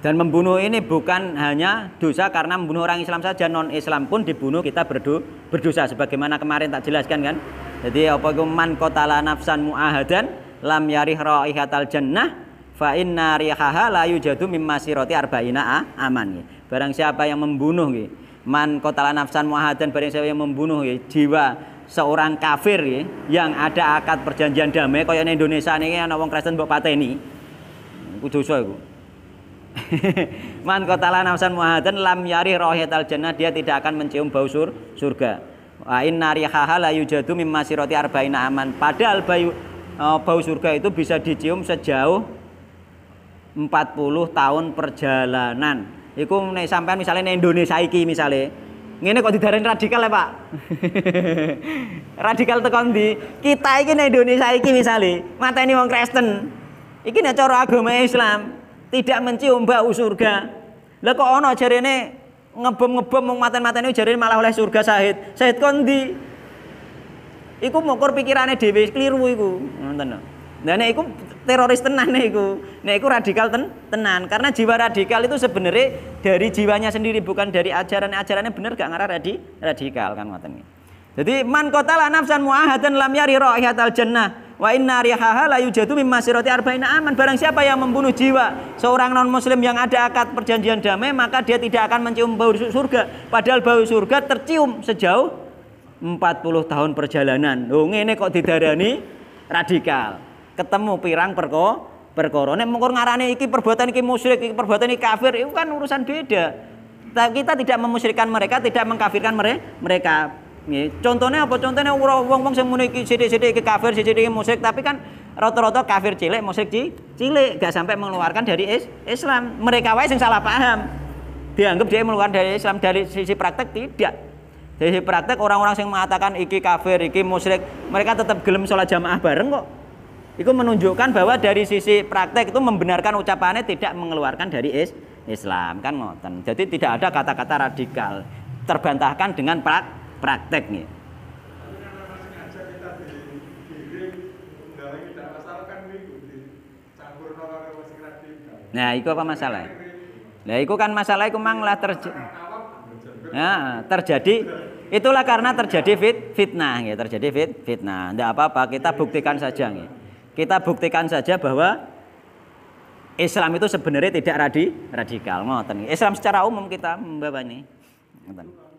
Dan membunuh ini bukan hanya dosa karena membunuh orang Islam saja, non Islam pun dibunuh kita berdua berdosa sebagaimana kemarin tak jelaskan kan. Jadi apa man kotala nafsan muahadan lam yarih raihatal jannah fa inna rihaha la yujadu mimma siroti arba'ina aman. Barang siapa yang membunuh Man kotala nafsan muahadan barang siapa yang membunuh gitu, jiwa seorang kafir gitu, yang ada akad perjanjian damai kaya Indonesia ini yang orang Kristen mbok pateni. itu dosa iku. Man qatala nafsan muhadan lam yari rohiyatal jannah dia tidak akan mencium bau sur surga. ain inna rihaha la yujadu mimma sirati arba'ina aman. Padahal bau, e, bau surga itu bisa dicium sejauh 40 tahun perjalanan. Iku nek sampean misalnya Indonesia iki misalnya ini kok didarani radikal ya Pak. radikal tekan di kita ini Indonesia iki misalnya ini orang Kristen. Iki coro agama Islam, tidak mencium bau surga. Lah kok ono jarene ngebom-ngebom mung maten-matene jarene malah oleh surga sahid. Sahid kondi. Iku mukur pikirane dhewe keliru iku. Ngoten Nah, nek iku teroris tenan nek iku. Nek iku radikal ten, tenan karena jiwa radikal itu sebenarnya dari jiwanya sendiri bukan dari ajaran-ajarannya bener gak ngarah radi, radikal kan ngoten Jadi man qatala nafsan muahadan lam yari raihatal jannah Wa inna rihaha la yujadu mimma sirati arba'ina aman. Barang siapa yang membunuh jiwa seorang non muslim yang ada akad perjanjian damai, maka dia tidak akan mencium bau surga. Padahal bau surga tercium sejauh 40 tahun perjalanan. Oh, ngene kok didarani radikal. Ketemu pirang perko perkara. Nek mung ngarane iki perbuatan iki musyrik, iki perbuatan iki kafir, itu kan urusan beda. Kita tidak memusyrikan mereka, tidak mengkafirkan mereka. Nggih. Contone apa? Contone wong-wong sing ngene sithik-sithik kafir, sithik-sithik musyrik, tapi kan rata-rata kafir cilik, musyrik cilik, gak sampai mengeluarkan dari is Islam. Mereka wae sing salah paham. Dianggap dia mengeluarkan dari Islam dari sisi praktek tidak. Dari sisi praktek orang-orang yang mengatakan iki kafir, iki musyrik, mereka tetap gelem sholat jamaah bareng kok. Itu menunjukkan bahwa dari sisi praktek itu membenarkan ucapannya tidak mengeluarkan dari is Islam kan ngoten. Jadi tidak ada kata-kata radikal terbantahkan dengan praktek praktek nih. Nah, itu apa masalah? Nah, itu kan masalah itu lah terjadi. Nah, terjadi itulah karena terjadi fit, fitnah ya, terjadi fit, fitnah. Tidak apa-apa, kita buktikan saja nih. Kita buktikan saja bahwa Islam itu sebenarnya tidak radi, radikal ngoten. Islam secara umum kita membawa nih